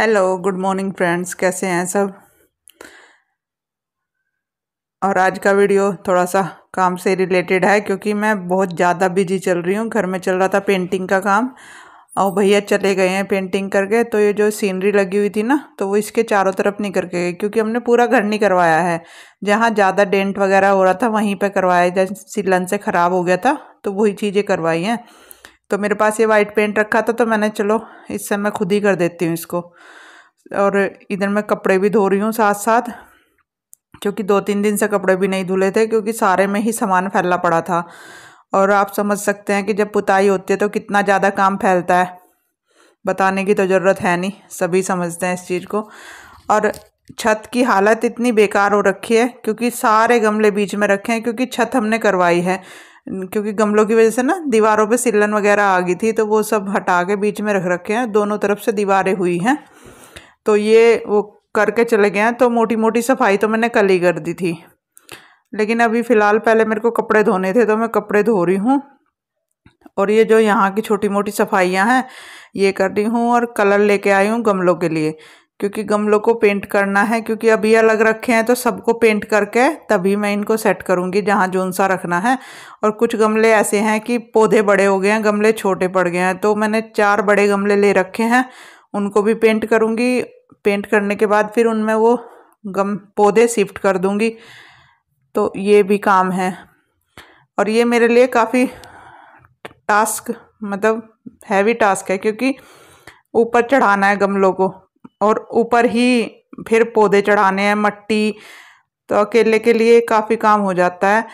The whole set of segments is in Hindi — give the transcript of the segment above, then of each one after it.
हेलो गुड मॉर्निंग फ्रेंड्स कैसे हैं सब और आज का वीडियो थोड़ा सा काम से रिलेटेड है क्योंकि मैं बहुत ज़्यादा बिजी चल रही हूँ घर में चल रहा था पेंटिंग का काम और भैया चले गए हैं पेंटिंग करके तो ये जो सीनरी लगी हुई थी ना तो वो इसके चारों तरफ नहीं करके गए क्योंकि हमने पूरा घर नहीं करवाया है जहाँ ज़्यादा डेंट वगैरह हो रहा था वहीं पर करवाया जैसे सीलन से ख़राब हो गया था तो वही चीज़ें करवाई हैं तो मेरे पास ये वाइट पेंट रखा था तो मैंने चलो इससे मैं खुद ही कर देती हूँ इसको और इधर मैं कपड़े भी धो रही हूँ साथ साथ क्योंकि दो तीन दिन से कपड़े भी नहीं धुले थे क्योंकि सारे में ही सामान फैला पड़ा था और आप समझ सकते हैं कि जब पुताई होती है तो कितना ज़्यादा काम फैलता है बताने की तो ज़रूरत है नहीं सभी समझते हैं इस चीज़ को और छत की हालत इतनी बेकार हो रखी है क्योंकि सारे गमले बीच में रखे हैं क्योंकि छत हमने करवाई है क्योंकि गमलों की वजह से ना दीवारों पे सिलन वगैरह आ गई थी तो वो सब हटा के बीच में रख रखे हैं दोनों तरफ से दीवारें हुई हैं तो ये वो करके चले गए हैं तो मोटी मोटी सफाई तो मैंने कल ही कर दी थी लेकिन अभी फ़िलहाल पहले मेरे को कपड़े धोने थे तो मैं कपड़े धो रही हूँ और ये जो यहाँ की छोटी मोटी सफाइयाँ हैं ये कर रही हूँ और कलर लेके आई हूँ गमलों के लिए क्योंकि गमलों को पेंट करना है क्योंकि अभी अलग रखे हैं तो सबको पेंट करके तभी मैं इनको सेट करूँगी जहाँ जोन सा रखना है और कुछ गमले ऐसे हैं कि पौधे बड़े हो गए हैं गमले छोटे पड़ गए हैं तो मैंने चार बड़े गमले ले रखे हैं उनको भी पेंट करूँगी पेंट करने के बाद फिर उनमें वो गम पौधे शिफ्ट कर दूँगी तो ये भी काम है और ये मेरे लिए काफ़ी टास्क मतलब हैवी टास्क है क्योंकि ऊपर चढ़ाना है गमलों को और ऊपर ही फिर पौधे चढ़ाने हैं मट्टी तो अकेले के लिए काफ़ी काम हो जाता है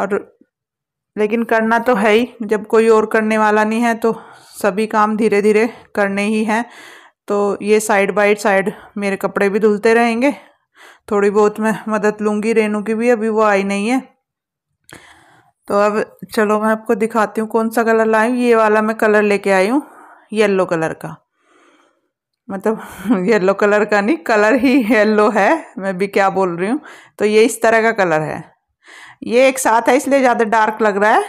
और लेकिन करना तो है ही जब कोई और करने वाला नहीं है तो सभी काम धीरे धीरे करने ही हैं तो ये साइड बाई साइड मेरे कपड़े भी धुलते रहेंगे थोड़ी बहुत मैं मदद लूँगी रेनू की भी अभी वो आई नहीं है तो अब चलो मैं आपको दिखाती हूँ कौन सा कलर लाई ये वाला मैं कलर लेके आई हूँ येलो कलर का मतलब येलो कलर का नहीं कलर ही येलो है मैं भी क्या बोल रही हूँ तो ये इस तरह का कलर है ये एक साथ है इसलिए ज़्यादा डार्क लग रहा है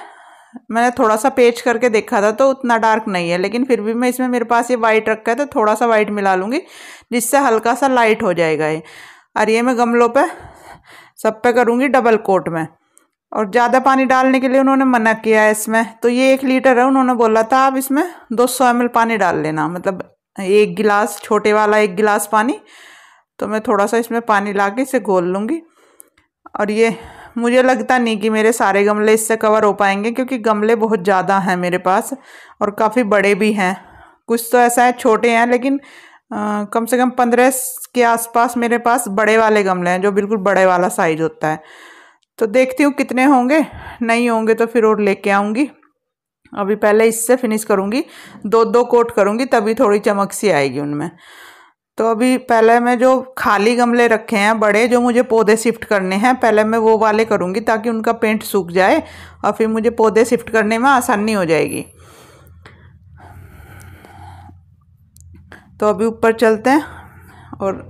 मैंने थोड़ा सा पेच करके देखा था तो उतना डार्क नहीं है लेकिन फिर भी मैं इसमें मेरे पास ये वाइट रखा है तो थोड़ा सा वाइट मिला लूँगी जिससे हल्का सा लाइट हो जाएगा ये और ये मैं गमलों पर सब पे करूँगी डबल कोट में और ज़्यादा पानी डालने के लिए उन्होंने मना किया है इसमें तो ये एक लीटर है उन्होंने बोला था आप इसमें दो सौ पानी डाल लेना मतलब एक गिलास छोटे वाला एक गिलास पानी तो मैं थोड़ा सा इसमें पानी ला के इसे घोल लूँगी और ये मुझे लगता नहीं कि मेरे सारे गमले इससे कवर हो पाएंगे क्योंकि गमले बहुत ज़्यादा हैं मेरे पास और काफ़ी बड़े भी हैं कुछ तो ऐसा है छोटे हैं लेकिन आ, कम से कम पंद्रह के आसपास मेरे पास बड़े वाले गमले हैं जो बिल्कुल बड़े वाला साइज़ होता है तो देखती हूँ कितने होंगे नहीं होंगे तो फिर और लेके आऊँगी अभी पहले इससे फिनिश करूँगी दो दो कोट करूँगी तभी थोड़ी चमक सी आएगी उनमें तो अभी पहले मैं जो खाली गमले रखे हैं बड़े जो मुझे पौधे शिफ्ट करने हैं पहले मैं वो वाले करूँगी ताकि उनका पेंट सूख जाए और फिर मुझे पौधे शिफ्ट करने में आसानी हो जाएगी तो अभी ऊपर चलते हैं और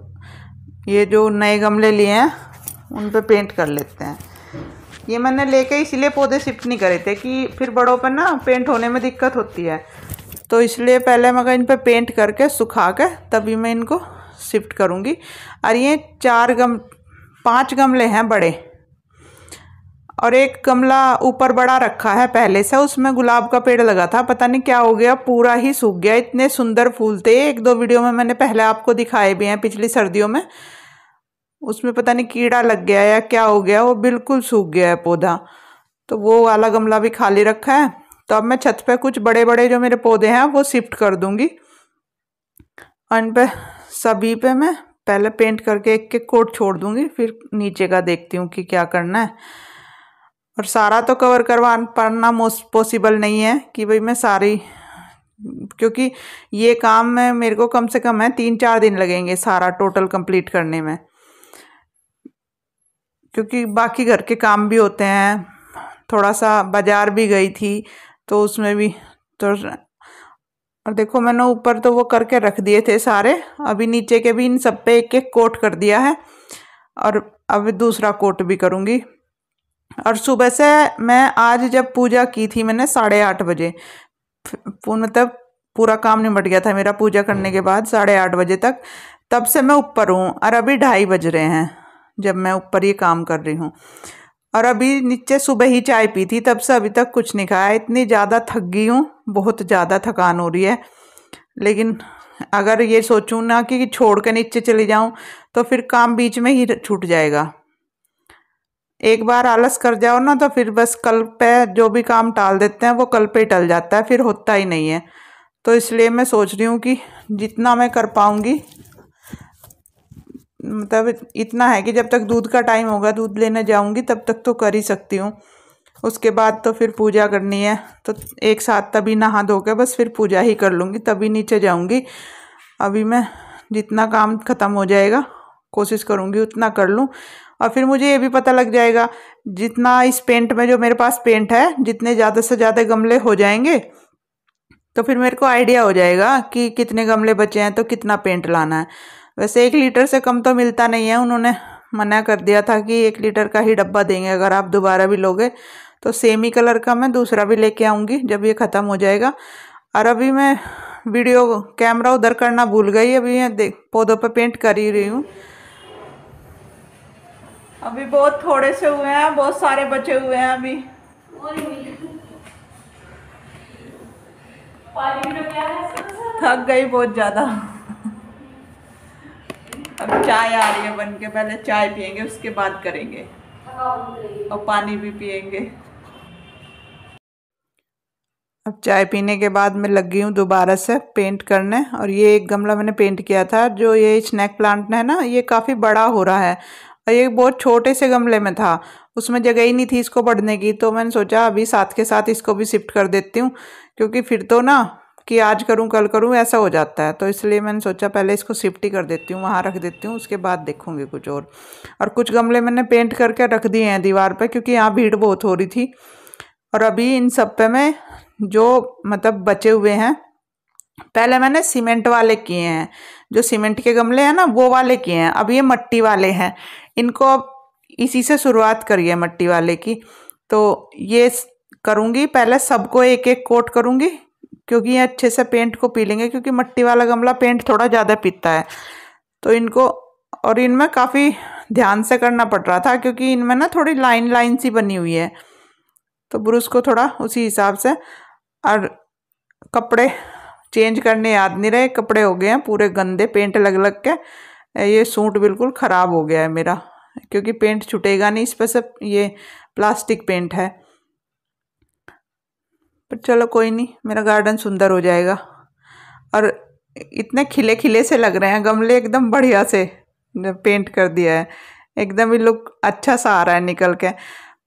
ये जो नए गमले लिए हैं उन पर पे पेंट कर लेते हैं ये मैंने लेके इसलिए पौधे शिफ्ट नहीं करे थे कि फिर बड़ों पर ना पेंट होने में दिक्कत होती है तो इसलिए पहले मगर इन पर पेंट करके सुखा के तभी मैं इनको शिफ्ट करूँगी और ये चार गम पाँच गमले हैं बड़े और एक गमला ऊपर बड़ा रखा है पहले से उसमें गुलाब का पेड़ लगा था पता नहीं क्या हो गया पूरा ही सूख गया इतने सुंदर फूल थे एक दो वीडियो में मैंने पहले आपको दिखाए भी हैं पिछली सर्दियों में उसमें पता नहीं कीड़ा लग गया या क्या हो गया वो बिल्कुल सूख गया है पौधा तो वो वाला गमला भी खाली रखा है तो अब मैं छत पे कुछ बड़े बड़े जो मेरे पौधे हैं वो शिफ्ट कर दूँगी और इन पर सभी पे मैं पहले पेंट करके एक एक कोट छोड़ दूँगी फिर नीचे का देखती हूँ कि क्या करना है और सारा तो कवर करवा पाना मोस्ट पॉसिबल नहीं है कि भाई मैं सारी क्योंकि ये काम में मेरे को कम से कम है तीन चार दिन लगेंगे सारा टोटल कंप्लीट करने में क्योंकि बाकी घर के काम भी होते हैं थोड़ा सा बाज़ार भी गई थी तो उसमें भी तो और देखो मैंने ऊपर तो वो करके रख दिए थे सारे अभी नीचे के भी इन सब पे एक एक कोट कर दिया है और अब दूसरा कोट भी करूँगी और सुबह से मैं आज जब पूजा की थी मैंने साढ़े आठ बजे मतलब पूरा काम निमट गया था मेरा पूजा करने के बाद साढ़े आठ बजे तक तब से मैं ऊपर हूँ और अभी ढाई बज रहे हैं जब मैं ऊपर ये काम कर रही हूँ और अभी नीचे सुबह ही चाय पी थी तब से अभी तक कुछ नहीं खाया इतनी ज़्यादा थक गई हूँ बहुत ज़्यादा थकान हो रही है लेकिन अगर ये सोचूँ ना कि छोड़ के नीचे चली जाऊँ तो फिर काम बीच में ही छूट जाएगा एक बार आलस कर जाओ ना तो फिर बस कल पे जो भी काम टाल देते हैं वो कल पे टल जाता है फिर होता ही नहीं है तो इसलिए मैं सोच रही हूँ कि जितना मैं कर पाऊँगी मतलब इतना है कि जब तक दूध का टाइम होगा दूध लेने जाऊंगी तब तक तो कर ही सकती हूँ उसके बाद तो फिर पूजा करनी है तो एक साथ तभी नहा धो के बस फिर पूजा ही कर लूँगी तभी नीचे जाऊँगी अभी मैं जितना काम ख़त्म हो जाएगा कोशिश करूँगी उतना कर लूँ और फिर मुझे ये भी पता लग जाएगा जितना इस पेंट में जो मेरे पास पेंट है जितने ज़्यादा से ज़्यादा गमले हो जाएंगे तो फिर मेरे को आइडिया हो जाएगा कि कितने गमले बचे हैं तो कितना पेंट लाना है वैसे एक लीटर से कम तो मिलता नहीं है उन्होंने मना कर दिया था कि एक लीटर का ही डब्बा देंगे अगर आप दोबारा भी लोगे तो सेम ही कलर का मैं दूसरा भी लेके आऊँगी जब ये ख़त्म हो जाएगा और अभी मैं वीडियो कैमरा उधर करना भूल गई अभी मैं देख पौधों पर पेंट कर ही रही हूँ अभी बहुत थोड़े से हुए हैं बहुत सारे बचे हुए हैं अभी थक गई बहुत ज़्यादा अब चाय आ रही है बन के पहले चाय पियेंगे उसके बाद करेंगे और पानी भी पियेंगे अब चाय पीने के बाद मैं लग गई हूँ दोबारा से पेंट करने और ये एक गमला मैंने पेंट किया था जो ये स्नैक प्लांट है ना ये काफ़ी बड़ा हो रहा है और ये बहुत छोटे से गमले में था उसमें जगह ही नहीं थी इसको बढ़ने की तो मैंने सोचा अभी साथ के साथ इसको भी शिफ्ट कर देती हूँ क्योंकि फिर तो ना कि आज करूं कल करूं ऐसा हो जाता है तो इसलिए मैंने सोचा पहले इसको सेफ्टी कर देती हूँ वहाँ रख देती हूँ उसके बाद देखूंगी कुछ और और कुछ गमले मैंने पेंट करके रख दिए हैं दीवार पर क्योंकि यहाँ भीड़ बहुत हो रही थी और अभी इन सब पे मैं जो मतलब बचे हुए हैं पहले मैंने सीमेंट वाले किए हैं जो सीमेंट के गमले हैं ना वो वाले किए हैं अब ये मट्टी वाले हैं इनको अब इसी से शुरुआत करिए मट्टी वाले की तो ये करूँगी पहले सबको एक एक कोट करूँगी क्योंकि ये अच्छे से पेंट को पी लेंगे क्योंकि मट्टी वाला गमला पेंट थोड़ा ज़्यादा पीता है तो इनको और इनमें काफ़ी ध्यान से करना पड़ रहा था क्योंकि इनमें ना थोड़ी लाइन लाइन सी बनी हुई है तो ब्रुश को थोड़ा उसी हिसाब से और कपड़े चेंज करने याद नहीं रहे कपड़े हो गए हैं पूरे गंदे पेंट लग लग के ये सूट बिल्कुल ख़राब हो गया है मेरा क्योंकि पेंट छूटेगा नहीं इस पर सब ये प्लास्टिक पेंट है पर चलो कोई नहीं मेरा गार्डन सुंदर हो जाएगा और इतने खिले खिले से लग रहे हैं गमले एकदम बढ़िया से पेंट कर दिया है एकदम ही लुक अच्छा सा आ रहा है निकल के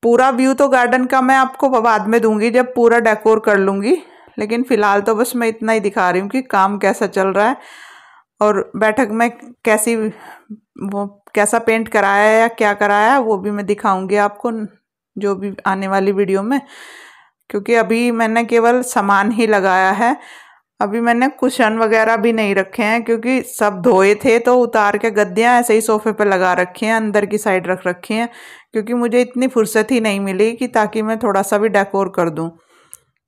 पूरा व्यू तो गार्डन का मैं आपको बाद में दूंगी जब पूरा डेकोर कर लूँगी लेकिन फ़िलहाल तो बस मैं इतना ही दिखा रही हूँ कि काम कैसा चल रहा है और बैठक में कैसी वो कैसा पेंट कराया है या क्या कराया है वो भी मैं दिखाऊँगी आपको जो भी आने वाली वीडियो में क्योंकि अभी मैंने केवल सामान ही लगाया है अभी मैंने कुशन वगैरह भी नहीं रखे हैं क्योंकि सब धोए थे तो उतार के गद्दियाँ ऐसे ही सोफे पर लगा रखी हैं अंदर की साइड रख रखी हैं क्योंकि मुझे इतनी फुर्सत ही नहीं मिली कि ताकि मैं थोड़ा सा भी डेकोर कर दूँ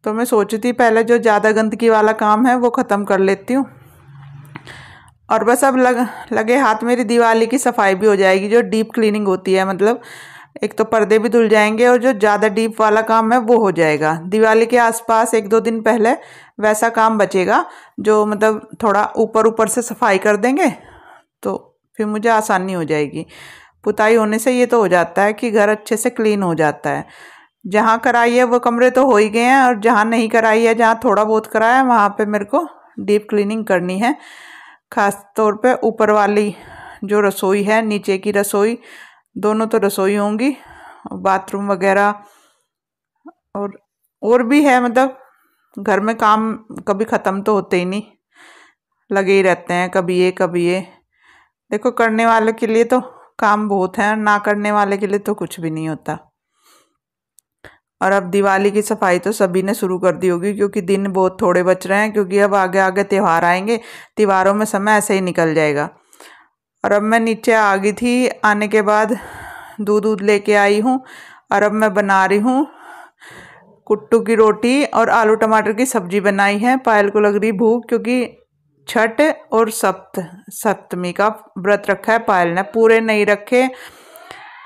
तो मैं सोची थी पहले जो ज़्यादा गंदगी वाला काम है वो ख़त्म कर लेती हूँ और बस अब लग लगे हाथ मेरी दिवाली की सफाई भी हो जाएगी जो डीप क्लीनिंग होती है मतलब एक तो पर्दे भी धुल जाएंगे और जो ज़्यादा डीप वाला काम है वो हो जाएगा दिवाली के आसपास एक दो दिन पहले वैसा काम बचेगा जो मतलब थोड़ा ऊपर ऊपर से सफाई कर देंगे तो फिर मुझे आसानी हो जाएगी पुताई होने से ये तो हो जाता है कि घर अच्छे से क्लीन हो जाता है जहाँ कराई है वो कमरे तो हो ही गए हैं और जहाँ नहीं कराई है जहाँ थोड़ा बहुत कराया है वहाँ पर मेरे को डीप क्लीनिंग करनी है ख़ास तौर पर ऊपर वाली जो रसोई है नीचे की रसोई दोनों तो रसोई होंगी बाथरूम वगैरह और और भी है मतलब घर में काम कभी ख़त्म तो होते ही नहीं लगे ही रहते हैं कभी ये कभी ये देखो करने वाले के लिए तो काम बहुत है ना करने वाले के लिए तो कुछ भी नहीं होता और अब दिवाली की सफाई तो सभी ने शुरू कर दी होगी क्योंकि दिन बहुत थोड़े बच रहे हैं क्योंकि अब आगे आगे त्यौहार आएंगे त्योहारों में समय ऐसे ही निकल जाएगा और अब मैं नीचे आ गई थी आने के बाद दूध दूध लेके आई हूँ और अब मैं बना रही हूँ कुट्टू की रोटी और आलू टमाटर की सब्जी बनाई है पायल को लग रही भूख क्योंकि छठ और सप्त सप्तमी का व्रत रखा है पायल ने पूरे नहीं रखे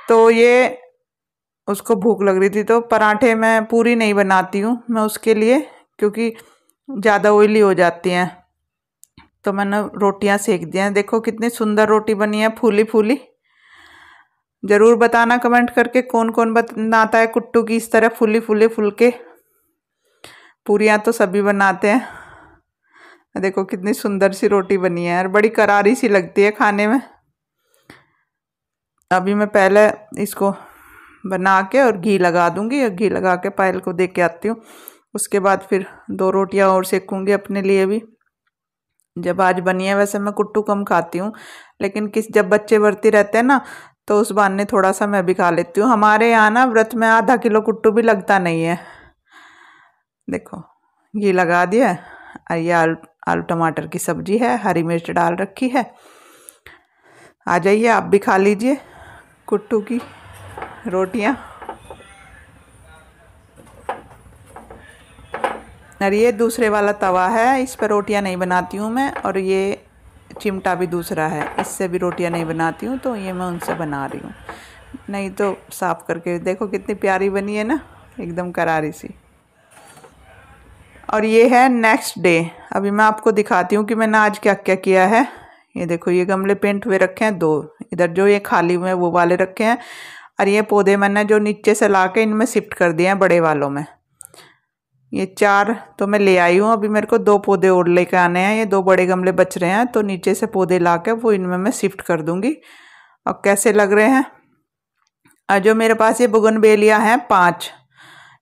तो ये उसको भूख लग रही थी तो पराठे मैं पूरी नहीं बनाती हूँ मैं उसके लिए क्योंकि ज़्यादा ऑयली हो जाती हैं तो मैंने रोटियां सेक दी है देखो कितनी सुंदर रोटी बनी है फूली फूली ज़रूर बताना कमेंट करके कौन कौन बनाता है कुट्टू की इस तरह फूली फूले फुलके पूरियाँ तो सभी बनाते हैं देखो कितनी सुंदर सी रोटी बनी है और बड़ी करारी सी लगती है खाने में अभी मैं पहले इसको बना के और घी लगा दूंगी और घी लगा के पायल को दे के आती हूँ उसके बाद फिर दो रोटियाँ और सेकूँगी अपने लिए भी जब आज बनी है वैसे मैं कुट्टू कम खाती हूँ लेकिन किस जब बच्चे बढ़ती रहते हैं ना तो उस बहाने थोड़ा सा मैं भी खा लेती हूँ हमारे यहाँ ना व्रत में आधा किलो कुट्टू भी लगता नहीं है देखो ये लगा दिया और ये आलू आलू टमाटर की सब्जी है हरी मिर्च डाल रखी है आ जाइए आप भी खा लीजिए कुट्टू की रोटियाँ और ये दूसरे वाला तवा है इस पर रोटियां नहीं बनाती हूँ मैं और ये चिमटा भी दूसरा है इससे भी रोटियां नहीं बनाती हूँ तो ये मैं उनसे बना रही हूँ नहीं तो साफ़ करके देखो कितनी प्यारी बनी है ना एकदम करारी सी और ये है नेक्स्ट डे अभी मैं आपको दिखाती हूँ कि मैंने आज क्या क्या किया है ये देखो ये गमले पेंट हुए रखे हैं दो इधर जो ये खाली हुए हैं वो वाले रखे हैं और ये पौधे मैंने जो नीचे से ला के इनमें शिफ्ट कर दिए हैं बड़े वालों में ये चार तो मैं ले आई हूँ अभी मेरे को दो पौधे और लेके आने हैं ये दो बड़े गमले बच रहे हैं तो नीचे से पौधे ला कर वो इनमें मैं शिफ्ट कर दूँगी और कैसे लग रहे हैं और जो मेरे पास ये बुगन बेलियाँ हैं पाँच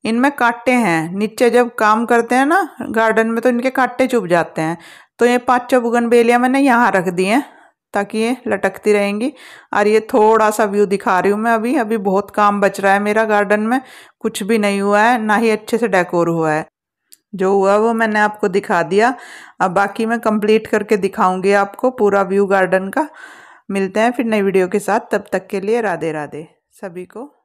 इनमें कांटे हैं नीचे जब काम करते हैं ना गार्डन में तो इनके कांटे चुभ जाते हैं तो ये पाँच पाँचों बुगन बेलियाँ मैंने यहाँ रख दी हैं ताकि ये लटकती रहेंगी और ये थोड़ा सा व्यू दिखा रही हूँ मैं अभी अभी बहुत काम बच रहा है मेरा गार्डन में कुछ भी नहीं हुआ है ना ही अच्छे से डेकोर हुआ है जो हुआ वो मैंने आपको दिखा दिया अब बाकी मैं कंप्लीट करके दिखाऊंगी आपको पूरा व्यू गार्डन का मिलते हैं फिर नई वीडियो के साथ तब तक के लिए राधे राधे सभी को